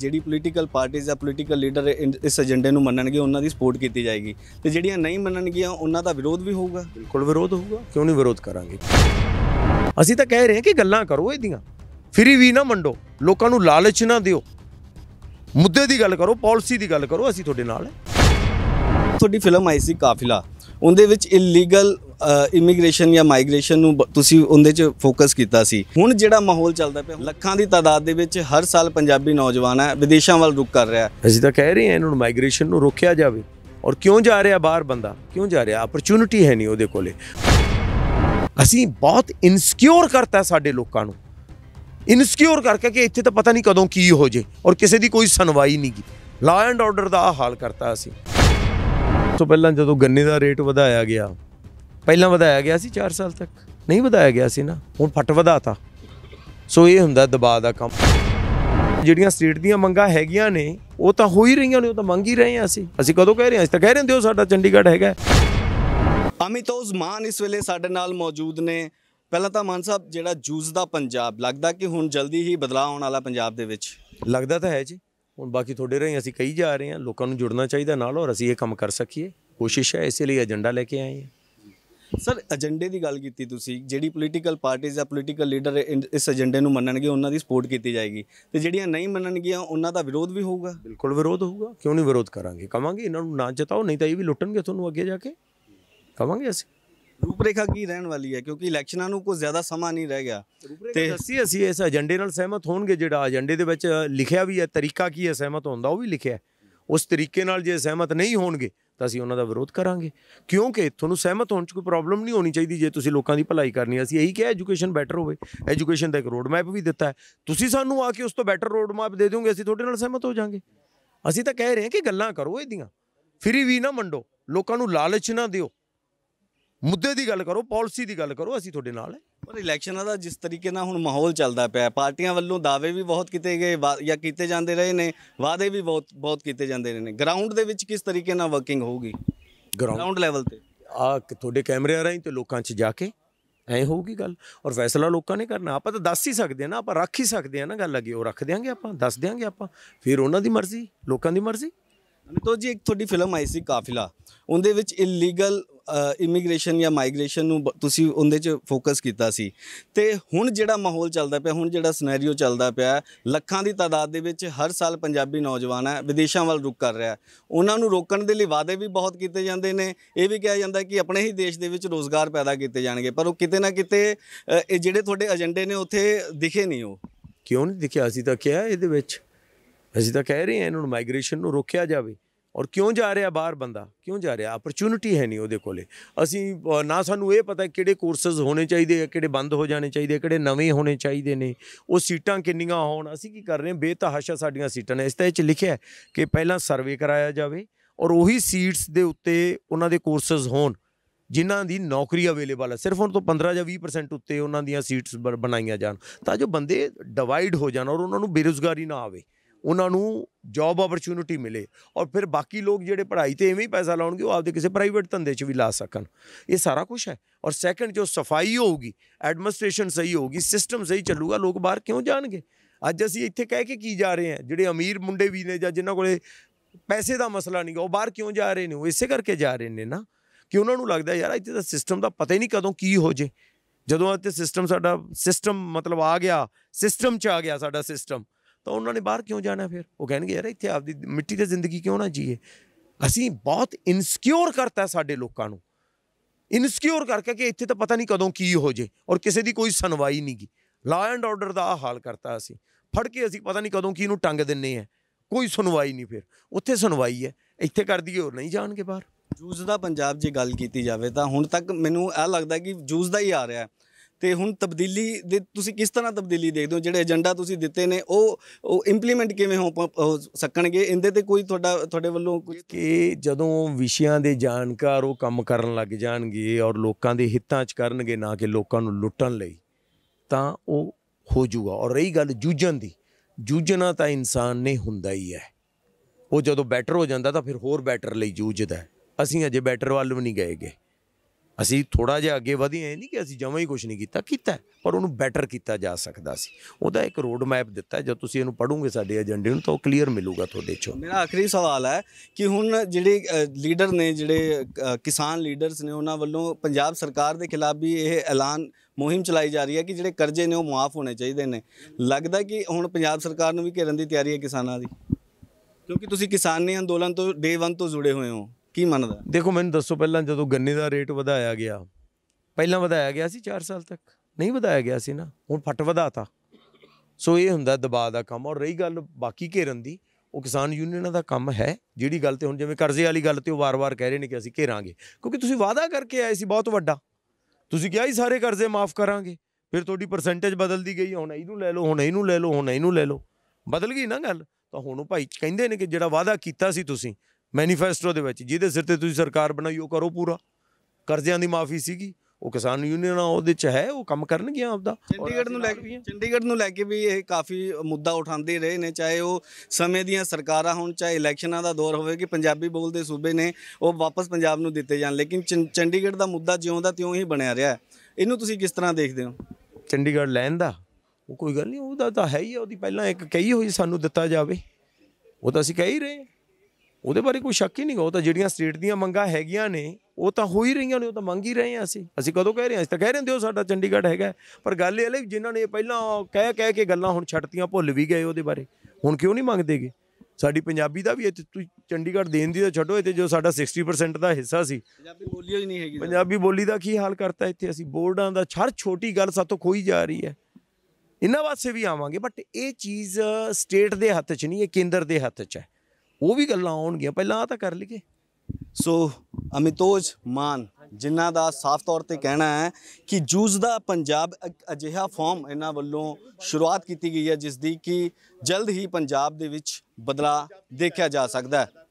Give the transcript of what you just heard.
ਜਿਹੜੀ ਪੋਲੀਟੀਕਲ ਪਾਰਟੀਆਂ ਜਾਂ ਪੋਲੀਟੀਕਲ ਲੀਡਰ ਇਸ ਏਜੰਡੇ ਨੂੰ ਮੰਨਣਗੇ ਉਹਨਾਂ ਦੀ ਸਪੋਰਟ ਕੀਤੀ ਜਾਏਗੀ ਤੇ ਜਿਹੜੀਆਂ ਨਹੀਂ ਮੰਨਣਗੀਆਂ ਉਹਨਾਂ ਦਾ ਵਿਰੋਧ ਵੀ ਹੋਊਗਾ ਬਿਲਕੁਲ ਵਿਰੋਧ ਹੋਊਗਾ ਕਿਉਂ ਨਹੀਂ ਵਿਰੋਧ ਕਰਾਂਗੇ ਅਸੀਂ ਤਾਂ ਕਹਿ ਰਹੇ ਹਾਂ ਕਿ ਗੱਲਾਂ ਕਰੋ ਇਹਦੀਆਂ ਫਿਰ ਵੀ ਨਾ ਮੰਡੋ ਲੋਕਾਂ ਨੂੰ ਲਾਲਚ ਨਾ ਦਿਓ ਮੁੱਦੇ ਦੀ ਗੱਲ ਕਰੋ ਪਾਲਿਸੀ ਦੀ ਗੱਲ ਕਰੋ ਅਸੀਂ ਤੁਹਾਡੇ ਨਾਲ ਤੁਹਾਡੀ ਫਿਲਮ ਆਈ ਸੀ ਕਾਫਿਲਾ ਉਹਦੇ ਵਿੱਚ ਇਲੀਗਲ ਇਮੀਗ੍ਰੇਸ਼ਨ ਜਾਂ ਮਾਈਗ੍ਰੇਸ਼ਨ ਨੂੰ ਤੁਸੀਂ ਉਹਦੇ 'ਚ ਫੋਕਸ ਕੀਤਾ ਸੀ ਹੁਣ ਜਿਹੜਾ ਮਾਹੌਲ ਚੱਲਦਾ ਪਿਆ ਲੱਖਾਂ ਦੀ ਤਾਦਾਦ ਦੇ ਵਿੱਚ ਹਰ ਸਾਲ ਪੰਜਾਬੀ ਨੌਜਵਾਨ ਹੈ ਵਿਦੇਸ਼ਾਂ ਵੱਲ ਰੁਕ ਕਰ ਰਿਹਾ ਅਸੀਂ ਤਾਂ ਕਹਿ ਰਹੇ ਹਾਂ ਇਹਨਾਂ ਨੂੰ ਮਾਈਗ੍ਰੇਸ਼ਨ ਨੂੰ ਰੋਕਿਆ ਜਾਵੇ ਔਰ ਕਿਉਂ ਜਾ ਰਿਹਾ ਬਾਹਰ ਬੰਦਾ ਕਿਉਂ ਜਾ ਰਿਹਾ ਓਪਰਚ्युनिटी ਹੈ ਨਹੀਂ ਉਹਦੇ ਕੋਲੇ ਅਸੀਂ ਬਹੁਤ ਇਨਸਕਿਉਰ ਕਰਤਾ ਸਾਡੇ ਲੋਕਾਂ ਨੂੰ ਇਨਸਕਿਉਰ ਕਰਕੇ ਕਿ ਇੱਥੇ ਤਾਂ ਪਤਾ ਨਹੀਂ ਕਦੋਂ ਕੀ ਹੋ ਜੇ ਔਰ ਕਿਸੇ ਦੀ ਕੋਈ ਸੁਣਵਾਈ ਨਹੀਂ ਲਾ ਐਂਡ ਆਰਡਰ ਦਾ ਹਾਲ ਕਰਤਾ ਅਸੀਂ ਤੋਂ ਪਹਿਲਾਂ ਜਦੋਂ ਗੰਨੇ ਦਾ ਰੇਟ ਵਧਾਇਆ ਗਿਆ ਪਹਿਲਾਂ ਵਧਾਇਆ ਗਿਆ ਸੀ 4 ਸਾਲ ਤੱਕ ਨਹੀਂ ਵਧਾਇਆ ਗਿਆ ਸੀ ਨਾ ਹੁਣ ਫਟ ਵਧਾਤਾ ਸੋ ਇਹ ਹੁੰਦਾ ਦਬਾਅ ਦਾ ਕੰਮ ਜਿਹੜੀਆਂ ਸਟੇਟ ਦੀਆਂ ਮੰਗਾਂ ਹੈਗੀਆਂ ਨੇ ਉਹ ਤਾਂ ਹੋ ਹੀ ਰਹੀਆਂ ਨੇ ਉਹ ਤਾਂ ਮੰਗ ਹੀ ਰਹੇ ਆ ਅਸੀਂ ਅਸੀਂ ਕਦੋਂ ਕਹਿ ਰਹੇ ਆ ਅਸੀਂ ਤਾਂ ਕਹਿ ਰਹੇ ਹਾਂ ਸਾਡਾ ਚੰਡੀਗੜ੍ਹ ਹੈਗਾ ਅਮਿਤ ਮਾਨ ਇਸ ਵੇਲੇ ਸਾਡੇ ਨਾਲ ਮੌਜੂਦ ਨੇ ਪਹਿਲਾਂ ਤਾਂ ਮਾਨ ਸਾਹਿਬ ਜਿਹੜਾ ਜੂਸ ਦਾ ਪੰਜਾਬ ਲੱਗਦਾ ਕਿ ਹੁਣ ਜਲਦੀ ਹੀ ਬਦਲਾਅ ਆਉਣ ਵਾਲਾ ਪੰਜਾਬ ਦੇ ਵਿੱਚ ਲੱਗਦਾ ਤਾਂ ਹੈ ਜੀ ਹੁਣ ਬਾਕੀ ਤੁਹਾਡੇ ਰਹੀ ਅਸੀਂ ਕਹੀ ਜਾ ਰਹੇ ਹਾਂ ਲੋਕਾਂ ਨੂੰ ਜੁੜਨਾ ਚਾਹੀਦਾ ਨਾਲ ਔਰ ਅਸੀਂ ਇਹ ਕੰਮ ਕਰ ਸਕੀਏ ਕੋਸ਼ਿਸ਼ ਹੈ ਇਸੇ ਲਈ ਏਜੰਡਾ ਲੈ ਕੇ ਆਏ ਹਾਂ ਸਰ ਏਜੰਡੇ ਦੀ ਗੱਲ ਕੀਤੀ ਤੁਸੀਂ ਜਿਹੜੀ ਪੋਲੀਟੀਕਲ ਪਾਰਟੀਆਂ ਜਾਂ ਪੋਲੀਟੀਕਲ ਲੀਡਰ ਇਸ ਏਜੰਡੇ ਨੂੰ ਮੰਨਣਗੇ ਉਹਨਾਂ ਦੀ ਸਪੋਰਟ ਕੀਤੀ ਜਾਏਗੀ ਤੇ ਜਿਹੜੀਆਂ ਨਹੀਂ ਮੰਨਣਗੀਆਂ ਉਹਨਾਂ ਦਾ ਵਿਰੋਧ ਵੀ ਹੋਊਗਾ ਬਿਲਕੁਲ ਵਿਰੋਧ ਹੋਊਗਾ ਕਿਉਂ ਨਹੀਂ ਵਿਰੋਧ ਕਰਾਂਗੇ ਕਵਾਂਗੇ ਇਹਨਾਂ ਨੂੰ ਨਾ ਜਿਤਾਓ ਨਹੀਂ ਤਾਂ ਇਹ ਵੀ ਲੁੱਟਣਗੇ ਤੁਹਾਨੂੰ ਅੱਗੇ ਜਾ ਕੇ ਕਵਾਂਗੇ ਅਸੀਂ ਰੂਪਰੇਖਾ ਕੀ ਰਹਿਣ ਵਾਲੀ ਹੈ ਕਿਉਂਕਿ ਇਲੈਕਸ਼ਨਾਂ ਨੂੰ ਕੋਈ ਜ਼ਿਆਦਾ ਸਮਾਂ ਨਹੀਂ ਰਹਿ ਗਿਆ ਤੇ ਅਸੀਂ ਅਸੀਂ ਇਸ ਏਜੰਡੇ ਨਾਲ ਸਹਿਮਤ ਹੋਣਗੇ ਜਿਹੜਾ ਏਜੰਡੇ ਦੇ ਵਿੱਚ ਲਿਖਿਆ ਵੀ ਹੈ ਤਰੀਕਾ ਕੀ ਹੈ ਸਹਿਮਤ ਹੋਣ ਦਾ ਉਹ ਵੀ ਲਿਖਿਆ ਉਸ ਤਰੀਕੇ ਨਾਲ ਜੇ ਸਹਿਮਤ ਨਹੀਂ ਹੋਣਗੇ ਤਾਂ ਅਸੀਂ ਉਹਨਾਂ ਦਾ ਵਿਰੋਧ ਕਰਾਂਗੇ ਕਿਉਂਕਿ ਤੁਹਾਨੂੰ ਸਹਿਮਤ ਹੋਣ 'ਚ ਕੋਈ ਪ੍ਰੋਬਲਮ ਨਹੀਂ ਹੋਣੀ ਚਾਹੀਦੀ ਜੇ ਤੁਸੀਂ ਲੋਕਾਂ ਦੀ ਭਲਾਈ ਕਰਨੀ ਅਸੀਂ ਇਹੀ ਕਿਹਾ ਐਜੂਕੇਸ਼ਨ ਬੈਟਰ ਹੋਵੇ ਐਜੂਕੇਸ਼ਨ ਦਾ ਇੱਕ ਰੋਡ ਮੈਪ ਵੀ ਦਿੱਤਾ ਹੈ ਤੁਸੀਂ ਸਾਨੂੰ ਆ ਕੇ ਉਸ ਤੋਂ ਬੈਟਰ ਰੋਡ ਮੈਪ ਦੇ ਦਿਓਗੇ ਅਸੀਂ ਤੁਹਾਡੇ ਨਾਲ ਸਹਿਮਤ ਹੋ ਜਾਾਂਗੇ ਅਸੀਂ ਤਾਂ ਕਹਿ ਰਹੇ ਹਾਂ ਕਿ ਗੱਲਾਂ ਕਰੋ ਇਹਦੀਆਂ ਫਿਰ ਵੀ ਨਾ ਮੰਡੋ ਲੋਕਾਂ ਨੂੰ ਲਾਲਚ ਨਾ ਦਿਓ ਮੁੱਦੇ ਦੀ ਗੱਲ ਕਰੋ ਪਾਲਿਸੀ ਦੀ ਗੱਲ ਕਰੋ ਅਸੀਂ ਤੁਹਾਡੇ ਨਾਲ ਪਰ ਇਲੈਕਸ਼ਨਾਂ ਦਾ ਜਿਸ ਤਰੀਕੇ ਨਾਲ ਹੁਣ ਮਾਹੌਲ ਚੱਲਦਾ ਪਿਆ ਪਾਰਟੀਆਂ ਵੱਲੋਂ ਦਾਅਵੇ ਵੀ ਬਹੁਤ ਕੀਤੇ ਗਏ ਜਾਂ ਕੀਤੇ ਜਾਂਦੇ ਰਹੇ ਨੇ ਵਾਅਦੇ ਵੀ ਬਹੁਤ ਬਹੁਤ ਕੀਤੇ ਜਾਂਦੇ ਰਹੇ ਨੇ ਗਰਾਊਂਡ ਦੇ ਵਿੱਚ ਕਿਸ ਤਰੀਕੇ ਨਾਲ ਵਰਕਿੰਗ ਹੋਊਗੀ ਗਰਾਊਂਡ ਲੈਵਲ ਤੇ ਆ ਤੁਹਾਡੇ ਕੈਮਰਿਆਂ ਰਾਹੀਂ ਤੇ ਲੋਕਾਂ 'ਚ ਜਾ ਕੇ ਐ ਹੋਊਗੀ ਗੱਲ ਔਰ ਫੈਸਲਾ ਲੋਕਾਂ ਨੇ ਕਰਨਾ ਆਪਾਂ ਤਾਂ ਦੱਸ ਹੀ ਸਕਦੇ ਆ ਨਾ ਆਪਾਂ ਰੱਖ ਹੀ ਸਕਦੇ ਆ ਨਾ ਗੱਲ ਅਗੇ ਉਹ ਰੱਖ ਦੇਾਂਗੇ ਆਪਾਂ ਦੱਸ ਦੇਾਂਗੇ ਆਪਾਂ ਫਿਰ ਉਹਨਾਂ ਦੀ ਮਰਜ਼ੀ ਲੋਕਾਂ ਦੀ ਮਰਜ਼ੀ ਅਮਿਤੋ ਜੀ ਇੱਕ ਤੁਹਾਡੀ ਫਿਲਮ ਆਈ ਸੀ ਕਾਫਿਲਾ ਉਹਦੇ ਵਿੱਚ ਇਲੀਗਲ ਇਮੀਗ੍ਰੇਸ਼ਨ ਜਾਂ ਮਾਈਗ੍ਰੇਸ਼ਨ ਨੂੰ ਤੁਸੀਂ ਉਹਦੇ 'ਚ ਫੋਕਸ ਕੀਤਾ ਸੀ ਤੇ ਹੁਣ ਜਿਹੜਾ ਮਾਹੌਲ ਚੱਲਦਾ ਪਿਆ ਹੁਣ ਜਿਹੜਾ ਸਿਨੈਰੀਓ ਚੱਲਦਾ ਪਿਆ ਲੱਖਾਂ ਦੀ ਤਾਦਾਦ ਦੇ ਵਿੱਚ ਹਰ ਸਾਲ ਪੰਜਾਬੀ ਨੌਜਵਾਨ ਹੈ ਵਿਦੇਸ਼ਾਂ ਵੱਲ ਰੁਕ ਕਰ ਰਿਹਾ ਉਹਨਾਂ ਨੂੰ ਰੋਕਣ ਦੇ ਲਈ ਵਾਅਦੇ ਵੀ ਬਹੁਤ ਕੀਤੇ ਜਾਂਦੇ ਨੇ ਇਹ ਵੀ ਕਿਹਾ ਜਾਂਦਾ ਕਿ ਆਪਣੇ ਹੀ ਦੇਸ਼ ਦੇ ਵਿੱਚ ਰੋਜ਼ਗਾਰ ਪੈਦਾ ਕੀਤੇ ਜਾਣਗੇ ਪਰ ਉਹ ਕਿਤੇ ਨਾ ਕਿਤੇ ਇਹ ਜਿਹੜੇ ਤੁਹਾਡੇ ਏਜੰਡੇ ਨੇ ਉੱਥੇ ਦਿਖੇ ਨਹੀਂ ਉਹ ਕਿਉਂ ਨਹੀਂ ਦਿਖਿਆ ਅਸੀਂ ਤਾਂ ਕਿਹਾ ਇਹਦੇ ਵਿੱਚ ਅਸੀਂ ਤਾਂ ਕਹਿ ਰਹੇ ਹਾਂ ਇਹਨਾਂ ਨੂੰ ਮਾਈਗ੍ਰੇਸ਼ਨ ਨੂੰ ਰੋਕਿਆ ਜਾਵੇ ਔਰ ਕਿਉਂ ਜਾ ਰਿਹਾ ਬਾਹਰ ਬੰਦਾ ਕਿਉਂ ਜਾ ਰਿਹਾ ਆਪਰਚੂਨਿਟੀ ਹੈ ਨਹੀਂ ਉਹਦੇ ਕੋਲੇ ਅਸੀਂ ਨਾ ਸਾਨੂੰ ਇਹ ਪਤਾ ਕਿਹੜੇ ਕੋਰਸਸ ਹੋਣੇ ਚਾਹੀਦੇ ਆ ਕਿਹੜੇ ਬੰਦ ਹੋ ਜਾਣੇ ਚਾਹੀਦੇ ਕਿਹੜੇ ਨਵੇਂ ਹੋਣੇ ਚਾਹੀਦੇ ਨੇ ਉਹ ਸੀਟਾਂ ਕਿੰਨੀਆਂ ਹੋਣ ਅਸੀਂ ਕੀ ਕਰ ਰਹੇ ਹਾਂ ਬੇਤਹਾਸ਼ਾ ਸਾਡੀਆਂ ਸੀਟਾਂ ਨੇ ਇਸ ਤਰ੍ਹਾਂ ਇਹ ਚ ਲਿਖਿਆ ਕਿ ਪਹਿਲਾਂ ਸਰਵੇ ਕਰਾਇਆ ਜਾਵੇ ਔਰ ਉਹੀ ਸੀਟਸ ਦੇ ਉੱਤੇ ਉਹਨਾਂ ਦੇ ਕੋਰਸਸ ਹੋਣ ਜਿਨ੍ਹਾਂ ਦੀ ਨੌਕਰੀ ਅਵੇਲੇਬਲ ਹੈ ਸਿਰਫ ਉਹਨਾਂ ਤੋਂ 15 ਜਾਂ 20% ਉੱਤੇ ਉਹਨਾਂ ਦੀਆਂ ਸੀਟਸ ਬਣਾਈਆਂ ਜਾਣ ਤਾਂ ਜੋ ਬੰਦੇ ਡਿਵਾਈਡ ਹੋ ਜਾਣ ਔਰ ਉਹਨਾਂ ਨੂੰ ਬੇਰੋਜ਼ਗਾਰੀ ਨਾ ਆਵੇ ਉਹਨਾਂ ਨੂੰ ਜੌਬ ਓਪਰਚ्युनिटी ਮਿਲੇ ਔਰ ਫਿਰ ਬਾਕੀ ਲੋਕ ਜਿਹੜੇ ਪੜ੍ਹਾਈ ਤੇ ਐਵੇਂ ਹੀ ਪੈਸਾ ਲਾਉਣਗੇ ਉਹ ਆਪਦੇ ਕਿਸੇ ਪ੍ਰਾਈਵੇਟ ਧੰਦੇ 'ਚ ਵੀ ਲਾ ਸਕਣ ਇਹ ਸਾਰਾ ਕੁਝ ਹੈ ਔਰ ਸੈਕੰਡ ਜੋ ਸਫਾਈ ਹੋਊਗੀ ਐਡਮਿਨਿਸਟ੍ਰੇਸ਼ਨ ਸਹੀ ਹੋਊਗੀ ਸਿਸਟਮ ਸਹੀ ਚੱਲੂਗਾ ਲੋਕ ਬਾਹਰ ਕਿਉਂ ਜਾਣਗੇ ਅੱਜ ਅਸੀਂ ਇੱਥੇ ਕਹਿ ਕੇ ਕੀ ਜਾ ਰਹੇ ਹਾਂ ਜਿਹੜੇ ਅਮੀਰ ਮੁੰਡੇ ਵੀ ਨੇ ਜਾਂ ਜਿਨ੍ਹਾਂ ਕੋਲੇ ਪੈਸੇ ਦਾ ਮਸਲਾ ਨਹੀਂ ਉਹ ਬਾਹਰ ਕਿਉਂ ਜਾ ਰਹੇ ਨੇ ਉਹ ਇਸੇ ਕਰਕੇ ਜਾ ਰਹੇ ਨੇ ਨਾ ਕਿ ਉਹਨਾਂ ਨੂੰ ਲੱਗਦਾ ਯਾਰ ਇੱਥੇ ਤਾਂ ਸਿਸਟਮ ਦਾ ਪਤਾ ਹੀ ਨਹੀਂ ਕਦੋਂ ਕੀ ਹੋ ਜੇ ਜਦੋਂ ਇੱਥੇ ਸਿਸਟਮ ਸਾਡਾ ਸਿਸਟਮ ਮਤਲਬ ਆ ਗਿਆ ਸਿਸਟਮ 'ਚ ਆ ਗਿਆ ਸਾਡਾ ਸਿਸਟਮ ਤਾਂ ਉਹਨਾਂ ਨੇ ਬਾਹਰ ਕਿਉਂ ਜਾਣਾ ਫਿਰ ਉਹ ਕਹਿਣਗੇ ਯਾਰ ਇੱਥੇ ਆਪਦੀ ਮਿੱਟੀ ਤੇ ਜ਼ਿੰਦਗੀ ਕਿਉਂ ਨਾ ਜੀਏ ਅਸੀਂ ਬਹੁਤ ਇਨਸਿਕਿਉਰ ਕਰਤਾ ਸਾਡੇ ਲੋਕਾਂ ਨੂੰ ਇਨਸਿਕਿਉਰ ਕਰਕੇ ਕਿ ਇੱਥੇ ਤਾਂ ਪਤਾ ਨਹੀਂ ਕਦੋਂ ਕੀ ਹੋ ਜੇ ਔਰ ਕਿਸੇ ਦੀ ਕੋਈ ਸੁਣਵਾਈ ਨਹੀਂ ਗਈ ਲਾ ਐਂਡ ਆਰਡਰ ਦਾ ਹਾਲ ਕਰਤਾ ਅਸੀਂ ਫੜ ਕੇ ਅਸੀਂ ਪਤਾ ਨਹੀਂ ਕਦੋਂ ਕੀ ਨੂੰ ਟੰਗ ਦਿੰਨੇ ਆ ਕੋਈ ਸੁਣਵਾਈ ਨਹੀਂ ਫਿਰ ਉੱਥੇ ਸੁਣਵਾਈ ਹੈ ਇੱਥੇ ਕਰ ਦਈਏ ਹੋਰ ਨਹੀਂ ਜਾਣਗੇ ਬਾਹਰ ਜੂਸ ਦਾ ਪੰਜਾਬ ਜੇ ਗੱਲ ਕੀਤੀ ਜਾਵੇ ਤਾਂ ਹੁਣ ਤੱਕ ਮੈਨੂੰ ਇਹ ਲੱਗਦਾ ਕਿ ਜੂਸ ਦਾ ਹੀ ਆ ਰਿਹਾ ਹੈ ਤੇ ਹੁਣ ਤਬਦੀਲੀ ਦੇ ਤੁਸੀਂ ਕਿਸ ਤਰ੍ਹਾਂ ਤਬਦੀਲੀ ਦੇਖਦੇ ਹੋ ਜਿਹੜੇ ਏਜੰਡਾ ਤੁਸੀਂ ਦਿੱਤੇ ਨੇ ਉਹ ਉਹ ਇੰਪਲੀਮੈਂਟ ਕਿਵੇਂ ਹੋ ਸਕਣਗੇ ਇਹਦੇ ਤੇ ਕੋਈ ਤੁਹਾਡਾ ਤੁਹਾਡੇ ਵੱਲੋਂ ਕੁਝ ਕਿ ਜਦੋਂ ਵਿਸ਼ਿਆਂ ਦੇ ਜਾਣਕਾਰ ਉਹ ਕੰਮ ਕਰਨ ਲੱਗ ਜਾਣਗੇ ਔਰ ਲੋਕਾਂ ਦੇ ਹਿੱਤਾਂ 'ਚ ਕਰਨਗੇ ਨਾ ਕਿ ਲੋਕਾਂ ਨੂੰ ਲੁੱਟਣ ਲਈ ਤਾਂ ਉਹ ਹੋ ਜੂਗਾ ਔਰ ਰਹੀ ਗੱਲ ਜੂਝਣ ਦੀ ਜੂਝਣਾ ਤਾਂ ਇਨਸਾਨ ਨੇ ਹੁੰਦਾ ਹੀ ਹੈ ਉਹ ਜਦੋਂ ਬੈਟਰ ਹੋ ਜਾਂਦਾ ਤਾਂ ਫਿਰ ਹੋਰ ਬੈਟਰ ਲਈ ਜੂਝਦਾ ਅਸੀਂ ਅਜੇ ਬੈਟਰ ਵੱਲ ਵੀ ਨਹੀਂ ਗਏਗੇ ਅਸੀਂ ਥੋੜਾ ਜਿਹਾ ਅੱਗੇ ਵਧੀਏ ਨਹੀਂ ਕਿ ਅਸੀਂ ਜਮਾਂ ਹੀ ਕੁਝ ਨਹੀਂ ਕੀਤਾ ਕੀਤਾ ਪਰ ਉਹਨੂੰ ਬੈਟਰ ਕੀਤਾ ਜਾ ਸਕਦਾ ਸੀ ਉਹਦਾ ਇੱਕ ਰੋਡ ਮੈਪ ਦਿੱਤਾ ਜਦ ਤੁਸੀਂ ਇਹਨੂੰ ਪੜੋਗੇ ਸਾਡੇ ਏਜੰਡੇ ਨੂੰ ਤਾਂ ਉਹ ਕਲੀਅਰ ਮਿਲੂਗਾ ਤੁਹਾਡੇ ਚੋਂ ਮੇਰਾ ਆਖਰੀ ਸਵਾਲ ਹੈ ਕਿ ਹੁਣ ਜਿਹੜੇ ਲੀਡਰ ਨੇ ਜਿਹੜੇ ਕਿਸਾਨ ਲੀਡਰਸ ਨੇ ਉਹਨਾਂ ਵੱਲੋਂ ਪੰਜਾਬ ਸਰਕਾਰ ਦੇ ਖਿਲਾਫ ਵੀ ਇਹ ਐਲਾਨ ਮੁਹਿੰਮ ਚਲਾਈ ਜਾ ਰਹੀ ਹੈ ਕਿ ਜਿਹੜੇ ਕਰਜ਼ੇ ਨੇ ਉਹ ਮਾਫ ਹੋਣੇ ਚਾਹੀਦੇ ਨੇ ਲੱਗਦਾ ਕਿ ਹੁਣ ਪੰਜਾਬ ਸਰਕਾਰ ਨੂੰ ਵੀ ਘੇਰਨ ਦੀ ਤਿਆਰੀ ਹੈ ਕਿਸਾਨਾਂ ਦੀ ਕਿਉਂਕਿ ਤੁਸੀਂ ਕਿਸਾਨ ਨੇ ਅੰਦੋਲਨ ਤੋਂ ਡੇ 1 ਤੋਂ ਜੁੜੇ ਹੋਏ ਹੋ ਕੀ ਮੰਨਦਾ ਦੇਖੋ ਮੈਨੂੰ ਦੱਸੋ ਪਹਿਲਾਂ ਜਦੋਂ ਗੰਨੇ ਦਾ ਰੇਟ ਵਧਾਇਆ ਗਿਆ ਪਹਿਲਾਂ ਵਧਾਇਆ ਗਿਆ ਸੀ 4 ਸਾਲ ਤੱਕ ਨਹੀਂ ਵਧਾਇਆ ਗਿਆ ਸੀ ਨਾ ਹੁਣ ਫਟ ਵਧਾਤਾ ਸੋ ਇਹ ਹੁੰਦਾ ਦਬਾਅ ਦਾ ਕੰਮ ਔਰ ਰਹੀ ਗੱਲ ਬਾਕੀ ਘੇਰਨ ਦੀ ਉਹ ਕਿਸਾਨ ਯੂਨੀਅਨਾਂ ਦਾ ਕੰਮ ਹੈ ਜਿਹੜੀ ਗੱਲ ਤੇ ਹੁਣ ਜਿਵੇਂ ਕਰਜ਼ੇ ਵਾਲੀ ਗੱਲ ਤੇ ਉਹ ਵਾਰ-ਵਾਰ ਕਹਿ ਰਹੇ ਨੇ ਕਿ ਅਸੀਂ ਘੇਰਾਂਗੇ ਕਿਉਂਕਿ ਤੁਸੀਂ ਵਾਅਦਾ ਕਰਕੇ ਆਏ ਸੀ ਬਹੁਤ ਵੱਡਾ ਤੁਸੀਂ ਕਿਹਾ ਸੀ ਸਾਰੇ ਕਰਜ਼ੇ ਮਾਫ ਕਰਾਂਗੇ ਫਿਰ ਤੁਹਾਡੀ ਪਰਸੈਂਟੇਜ ਬਦਲਦੀ ਗਈ ਹੁਣ ਇਹਨੂੰ ਲੈ ਲਓ ਹੁਣ ਇਹਨੂੰ ਲੈ ਲਓ ਹੁਣ ਇਹਨੂੰ ਲੈ ਲਓ ਬਦਲ ਗਈ ਨਾ ਗੱਲ ਤਾਂ ਹੁਣ ਉਹ ਭਾਈ ਕਹਿੰਦੇ ਨੇ ਕਿ ਜਿਹੜਾ ਵਾਅਦਾ ਕੀਤਾ ਸੀ ਤੁਸੀਂ ਮੈਨੀਫੈਸਟੋ ਦੇ ਵਿੱਚ ਜਿਹਦੇ ਸਿਰ ਤੇ ਤੁਸੀਂ ਸਰਕਾਰ ਬਣਾਈ ਉਹ ਕਰੋ ਪੂਰਾ ਕਰਜ਼ਿਆਂ ਦੀ ਮਾਫੀ ਸੀਗੀ ਉਹ ਕਿਸਾਨ ਯੂਨੀਅਨ ਉਹਦੇ ਚ ਹੈ ਉਹ ਕੰਮ ਗਿਆ ਆਪਦਾ ਚੰਡੀਗੜ੍ਹ ਨੂੰ ਲੈ ਕੇ ਚੰਡੀਗੜ੍ਹ ਨੂੰ ਲੈ ਕੇ ਵੀ ਇਹ ਕਾਫੀ ਮੁੱਦਾ ਉਠਾਉਂਦੇ ਰਹੇ ਨੇ ਚਾਹੇ ਉਹ ਸਮੇਂ ਦੀਆਂ ਸਰਕਾਰਾਂ ਹੋਣ ਚਾਹੇ ਇਲੈਕਸ਼ਨਾਂ ਦਾ ਦੌਰ ਹੋਵੇ ਕਿ ਪੰਜਾਬੀ ਬੋਲਦੇ ਸੂਬੇ ਨੇ ਉਹ ਵਾਪਸ ਪੰਜਾਬ ਨੂੰ ਦਿੱਤੇ ਜਾਣ ਲੇਕਿਨ ਚੰਡੀਗੜ੍ਹ ਦਾ ਮੁੱਦਾ ਜਿਉਂ ਦਾ ਤਿਉਂ ਹੀ ਬਣਿਆ ਰਿਹਾ ਇਹਨੂੰ ਤੁਸੀਂ ਕਿਸ ਤਰ੍ਹਾਂ ਦੇਖਦੇ ਹੋ ਚੰਡੀਗੜ੍ਹ ਲੈਣ ਦਾ ਉਹ ਕੋਈ ਗੱਲ ਨਹੀਂ ਉਹਦਾ ਤਾਂ ਹੈ ਹੀ ਉਹਦੀ ਪਹਿਲਾਂ ਇੱਕ ਕਹੀ ਹੋਈ ਸਾਨੂੰ ਦਿੱਤਾ ਜਾਵੇ ਉਹ ਤਾਂ ਅਸੀਂ ਕਹਿ ਹੀ ਰਹੇ ਉਹਦੇ ਬਾਰੇ ਕੋਈ ਸ਼ੱਕ ਹੀ ਨਹੀਂ ਉਹ ਤਾਂ ਜਿਹੜੀਆਂ ਸਟੇਟ ਦੀਆਂ ਮੰਗਾਂ ਹੈਗੀਆਂ ਨੇ ਉਹ ਤਾਂ ਹੋ ਹੀ ਰਹੀਆਂ ਨੇ ਉਹ ਤਾਂ ਮੰਗ ਹੀ ਰਹੇ ਆ ਅਸੀਂ ਅਸੀਂ ਕਦੋਂ ਕਹਿ ਰਹੇ ਆ ਅਸੀਂ ਤਾਂ ਕਹਿ ਰਹੇ ਹਾਂ ਸਾਡਾ ਚੰਡੀਗੜ੍ਹ ਹੈਗਾ ਪਰ ਗੱਲ ਇਹ ਹੈ ਜਿਨ੍ਹਾਂ ਨੇ ਪਹਿਲਾਂ ਕਹਿ ਕਹਿ ਕੇ ਗੱਲਾਂ ਹੁਣ ਛੱਡਤੀਆਂ ਭੁੱਲ ਵੀ ਗਏ ਉਹਦੇ ਬਾਰੇ ਹੁਣ ਕਿਉਂ ਨਹੀਂ ਮੰਗਦੇਗੇ ਸਾਡੀ ਪੰਜਾਬੀ ਦਾ ਵੀ ਇੱਥੇ ਤੁਸੀਂ ਚੰਡੀਗੜ੍ਹ ਦੇਣ ਦੀ ਤਾਂ ਛੱਡੋ ਇੱਥੇ ਜੋ ਸਾਡਾ 60% ਦਾ ਹਿੱਸਾ ਸੀ ਪੰਜਾਬੀ ਬੋਲੀ ਹੀ ਨਹੀਂ ਹੈਗੀ ਪੰਜਾਬੀ ਬੋਲੀ ਦਾ ਕੀ ਹਾਲ ਕਰਤਾ ਇੱਥੇ ਅਸੀਂ ਬੋਰਡਾਂ ਦਾ ਛਰ ਛੋਟੀ ਗੱਲ ਸਾਤੋਂ ਖੋਈ ਜਾ ਰਹੀ ਹੈ ਇਹਨਾਂ ਵਾਸਤੇ ਵੀ ਆਵਾਂਗੇ ਬਟ ਇਹ ਚੀਜ਼ ਸਟੇਟ ਦੇ ਹੱਥ 'ਚ ਨਹੀਂ ਇਹ ਕੇਂਦਰ ਦੇ ਹੱਥ 'ਚ ਹੈ ਉਹ ਵੀ ਗੱਲਾਂ ਆਉਣਗੀਆਂ ਪਹਿਲਾਂ ਆ ਤਾਂ ਕਰ ਲਈਏ ਸੋ ਅਮਿਤੋਜ ਮਾਨ ਜਿਨ੍ਹਾਂ ਦਾ ਸਾਫ਼ ਤੌਰ ਤੇ ਕਹਿਣਾ ਹੈ ਕਿ ਜੂਜ਼ਦਾ ਦਾ ਪੰਜਾਬ ਅਜਿਹਾ ਫਾਰਮ ਇਹਨਾਂ ਵੱਲੋਂ ਸ਼ੁਰੂਆਤ ਕੀਤੀ ਗਈ ਹੈ ਜਿਸ ਦੀ ਕਿ ਜਲਦ ਹੀ ਪੰਜਾਬ ਦੇ ਵਿੱਚ ਬਦਲਾ ਦੇਖਿਆ ਜਾ ਸਕਦਾ ਹੈ